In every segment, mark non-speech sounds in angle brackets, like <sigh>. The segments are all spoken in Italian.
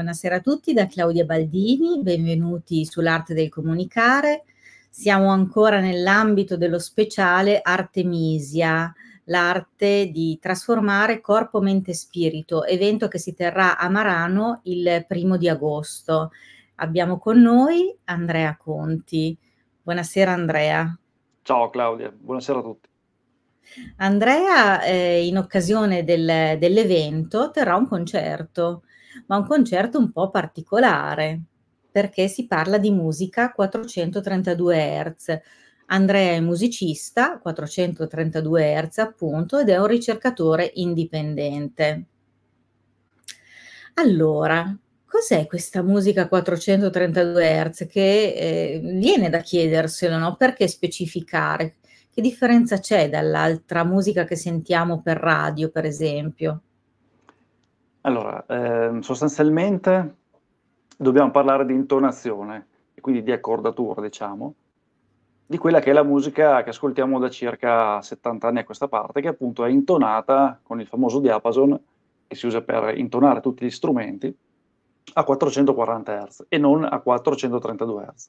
Buonasera a tutti da Claudia Baldini, benvenuti sull'arte del comunicare. Siamo ancora nell'ambito dello speciale Artemisia, l'arte di trasformare corpo, mente e spirito, evento che si terrà a Marano il primo di agosto. Abbiamo con noi Andrea Conti. Buonasera Andrea. Ciao Claudia, buonasera a tutti. Andrea eh, in occasione del, dell'evento terrà un concerto ma un concerto un po' particolare, perché si parla di musica a 432 Hz. Andrea è musicista, 432 Hz appunto, ed è un ricercatore indipendente. Allora, cos'è questa musica a 432 Hz? Che eh, viene da chiederselo, no? Perché specificare? Che differenza c'è dall'altra musica che sentiamo per radio, per esempio? Allora, ehm, sostanzialmente dobbiamo parlare di intonazione, e quindi di accordatura, diciamo, di quella che è la musica che ascoltiamo da circa 70 anni a questa parte, che appunto è intonata con il famoso diapason che si usa per intonare tutti gli strumenti a 440 Hz e non a 432 Hz.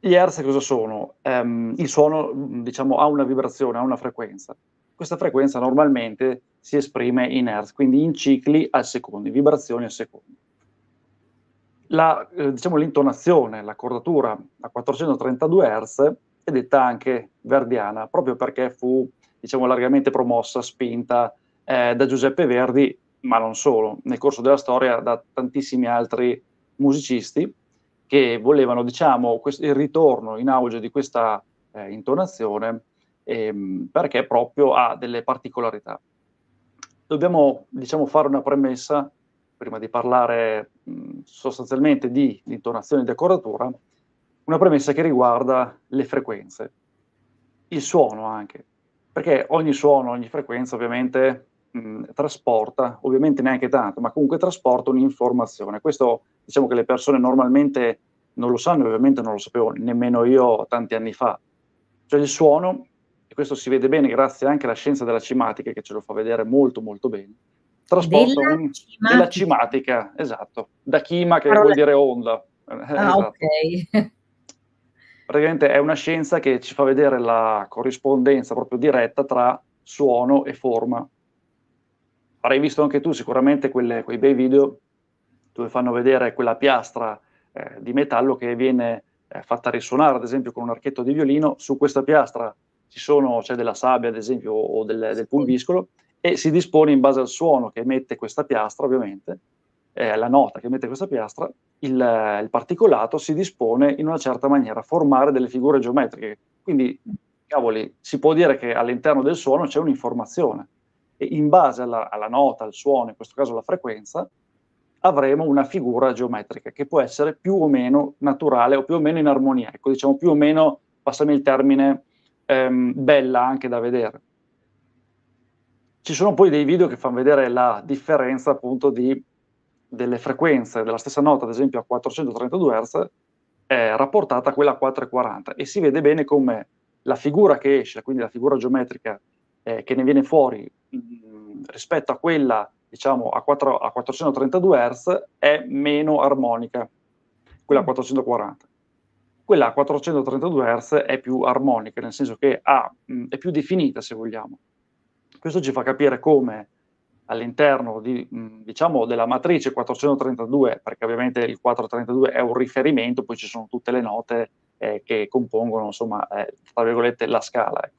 Gli Hz cosa sono? Ehm, il suono diciamo, ha una vibrazione, ha una frequenza. Questa frequenza normalmente si esprime in hertz, quindi in cicli al secondo, in vibrazioni al secondo. La, eh, diciamo, l'intonazione, l'accordatura a 432 Hertz è detta anche verdiana, proprio perché fu diciamo, largamente promossa, spinta eh, da Giuseppe Verdi, ma non solo, nel corso della storia da tantissimi altri musicisti che volevano diciamo, quest- il ritorno in auge di questa eh, intonazione ehm, perché proprio ha delle particolarità dobbiamo diciamo, fare una premessa prima di parlare mh, sostanzialmente di intonazione e decoratura, una premessa che riguarda le frequenze, il suono anche, perché ogni suono, ogni frequenza ovviamente mh, trasporta, ovviamente neanche tanto, ma comunque trasporta un'informazione. Questo diciamo che le persone normalmente non lo sanno, ovviamente non lo sapevo nemmeno io tanti anni fa. Cioè il suono questo si vede bene grazie anche alla scienza della cimatica che ce lo fa vedere molto molto bene. Trasporto della, un, cimatica. Della cimatica esatto, da chima che Parola. vuol dire onda. Eh, ah, esatto. ok. <laughs> Praticamente è una scienza che ci fa vedere la corrispondenza proprio diretta tra suono e forma. Avrai visto anche tu sicuramente quelle, quei bei video dove fanno vedere quella piastra eh, di metallo che viene eh, fatta risuonare, ad esempio con un archetto di violino, su questa piastra ci sono, c'è della sabbia ad esempio o del, del pulviscolo e si dispone in base al suono che emette questa piastra ovviamente, eh, la nota che emette questa piastra, il, il, particolato si dispone in una certa maniera a formare delle figure geometriche. Quindi, cavoli, si può dire che all'interno del suono c'è un'informazione e in base alla, alla nota, al suono, in questo caso la frequenza, avremo una figura geometrica che può essere più o meno naturale o più o meno in armonia. Ecco, diciamo più o meno, passami il termine, ehm, bella anche da vedere. Ci sono poi dei video che fanno vedere la differenza appunto di, delle frequenze della stessa nota, ad esempio a 432 Hz, eh, rapportata a quella a 440 e si vede bene come la figura che esce, quindi la figura geometrica eh, che ne viene fuori mh, mm, rispetto a quella diciamo a, 4, a 432 Hz è meno armonica, quella a 440. Mm quella a 432 Hz è più armonica, nel senso che ha, mh, è più definita, se vogliamo. Questo ci fa capire come all'interno di, mh, diciamo, della matrice 432, perché ovviamente il 432 è un riferimento, poi ci sono tutte le note eh, che compongono, insomma, eh, tra virgolette, la scala. Ecco.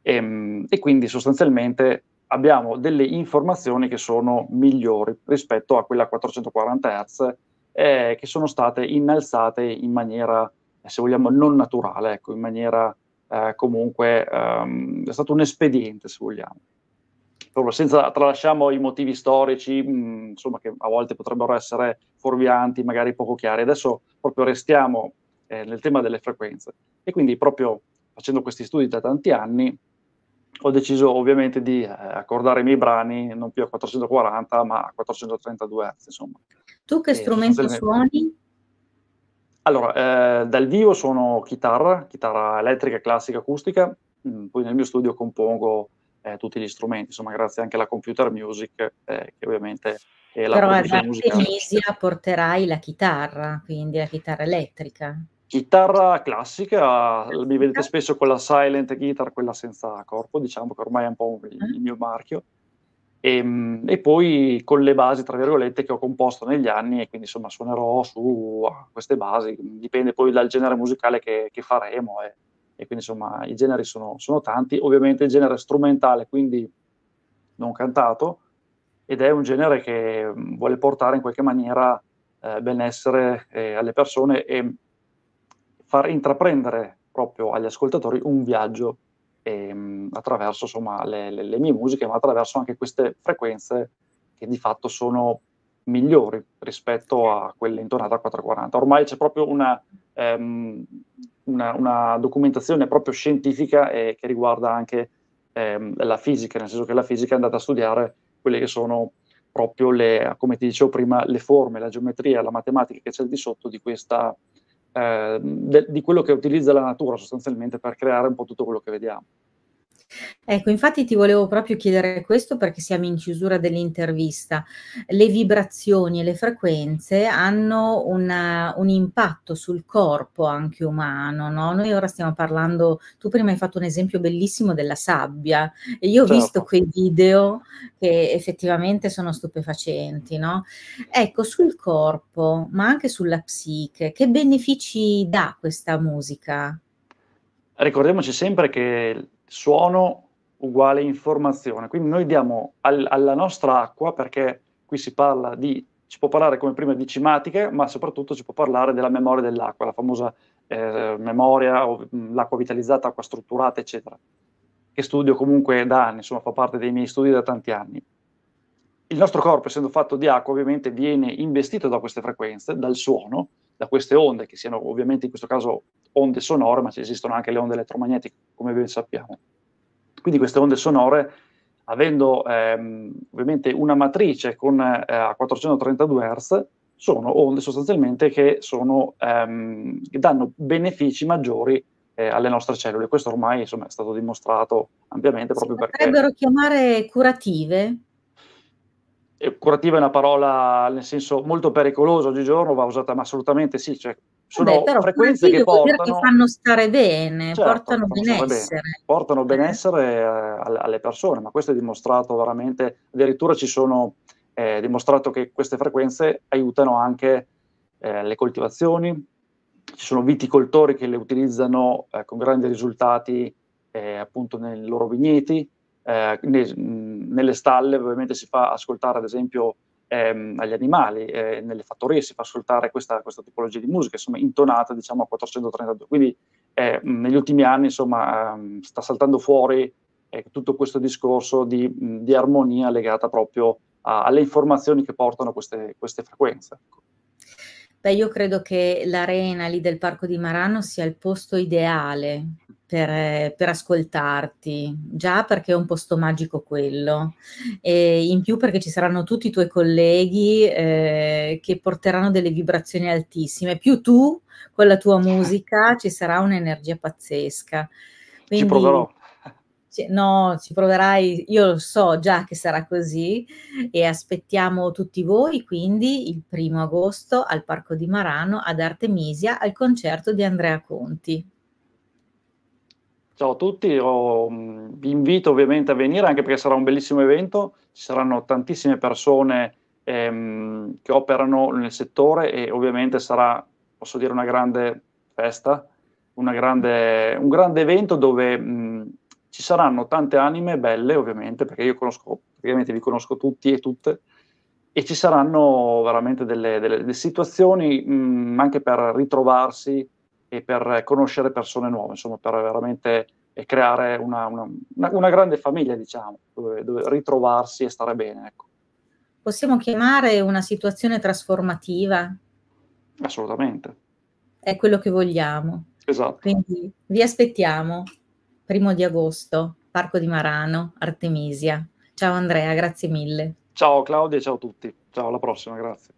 E, ehm, e, quindi sostanzialmente abbiamo delle informazioni che sono migliori rispetto a quella a 440 Hz eh, che sono state innalzate in maniera, se vogliamo, non naturale, ecco, in maniera eh, comunque, ehm, è stato un espediente, se vogliamo. Proprio senza tralasciamo i motivi storici, mh, mm, insomma, che a volte potrebbero essere fuorvianti, magari poco chiari. Adesso proprio restiamo eh, nel tema delle frequenze. E quindi proprio facendo questi studi da tanti anni, ho deciso ovviamente di eh, accordare i miei brani non più a 440 ma a 432 Hz. Insomma. Tu che strumento suoni? Allora, eh, dal vivo sono chitarra, chitarra elettrica, classica, acustica, mh, mm, poi nel mio studio compongo eh, tutti gli strumenti, insomma grazie anche alla computer music eh, che ovviamente è la Però ad Artemisia porterai la chitarra, quindi la chitarra elettrica. Chitarra classica, mi vedete spesso con la silent guitar, quella senza corpo, diciamo che ormai è un po' il ah. mio marchio. E, ehm, e, poi con le basi, tra virgolette, che ho composto negli anni e quindi insomma suonerò su queste basi, dipende poi dal genere musicale che, che faremo e, eh. e, quindi insomma i generi sono, sono, tanti, ovviamente il genere strumentale, quindi non cantato, ed è un genere che mm, vuole portare in qualche maniera eh, benessere eh, alle persone e far intraprendere proprio agli ascoltatori un viaggio ehm, attraverso insomma, le, le, le, mie musiche, ma attraverso anche queste frequenze che di fatto sono migliori rispetto a quelle intonate a 440. Ormai c'è proprio una, ehm, una, una documentazione proprio scientifica eh, che riguarda anche ehm, la fisica, nel senso che la fisica è andata a studiare quelle che sono proprio le, come ti dicevo prima, le forme, la geometria, la matematica che c'è di sotto di questa eh, de, di quello che utilizza la natura sostanzialmente per creare un po' tutto quello che vediamo. Ecco, infatti ti volevo proprio chiedere questo perché siamo in chiusura dell'intervista. Le vibrazioni e le frequenze hanno una, un impatto sul corpo anche umano, no? Noi ora stiamo parlando, tu prima hai fatto un esempio bellissimo della sabbia e io ho certo. visto quei video che effettivamente sono stupefacenti, no? Ecco, sul corpo, ma anche sulla psiche, che benefici dà questa musica? Ricordiamoci sempre che suono uguale informazione. Quindi noi diamo al, alla nostra acqua, perché qui si parla di, si può parlare come prima di cimatiche, ma soprattutto si può parlare della memoria dell'acqua, la famosa eh, memoria, o, l'acqua vitalizzata, acqua strutturata, eccetera, che studio comunque da anni, insomma fa parte dei miei studi da tanti anni. Il nostro corpo, essendo fatto di acqua, ovviamente viene investito da queste frequenze, dal suono, da queste onde, che siano ovviamente in questo caso onde sonore, ma ci esistono anche le onde elettromagnetiche, come ben sappiamo. Quindi queste onde sonore, avendo ehm, ovviamente una matrice con, eh, a 432 Hz, sono onde sostanzialmente che, sono, ehm, che danno benefici maggiori eh, alle nostre cellule. Questo ormai insomma, è stato dimostrato ampiamente proprio si perché... Potrebbero chiamare curative? Eh, curativa è una parola nel senso molto pericolosa oggigiorno, va usata ma assolutamente sì, cioè, sono Vabbè, frequenze che portano... Che fanno stare bene, certo, portano benessere. Bene, portano eh. benessere eh, alle persone, ma questo è dimostrato veramente, addirittura ci sono, eh, dimostrato che queste frequenze aiutano anche eh, le coltivazioni, ci sono viticoltori che le utilizzano eh, con grandi risultati appunto nei loro vigneti, eh, nelle stalle ovviamente si fa ascoltare ad esempio ehm, agli animali, eh, nelle fattorie si fa ascoltare questa, questa, tipologia di musica, insomma intonata diciamo a 432, quindi eh, negli ultimi anni insomma ehm, sta saltando fuori eh, tutto questo discorso di, di armonia legata proprio a, alle informazioni che portano queste, queste frequenze. Ecco. Beh, io credo che l'arena lì del parco di Marano sia il posto ideale per, eh, per, ascoltarti, già perché è un posto magico quello, e in più perché ci saranno tutti i tuoi colleghi eh, che porteranno delle vibrazioni altissime, più tu con la tua musica ci sarà un'energia pazzesca. Quindi, ci proverò. No, ci proverai, io lo so già che sarà così e aspettiamo tutti voi quindi il primo agosto al Parco di Marano ad Artemisia al concerto di Andrea Conti. Ciao a tutti, Io mm, vi invito ovviamente a venire anche perché sarà un bellissimo evento, ci saranno tantissime persone ehm, che operano nel settore e ovviamente sarà, posso dire, una grande festa, una grande, un grande evento dove mh, mm, ci saranno tante anime belle ovviamente perché io conosco, ovviamente vi conosco tutti e tutte e ci saranno veramente delle, delle, delle situazioni mh, mm, anche per ritrovarsi e per conoscere persone nuove, insomma, per veramente eh, creare una, una, una grande famiglia, diciamo, dove, dove, ritrovarsi e stare bene. Ecco. Possiamo chiamare una situazione trasformativa? Assolutamente. È quello che vogliamo. Esatto. Quindi vi aspettiamo primo di agosto, Parco di Marano, Artemisia. Ciao Andrea, grazie mille. Ciao Claudia, ciao a tutti. Ciao, alla prossima, grazie.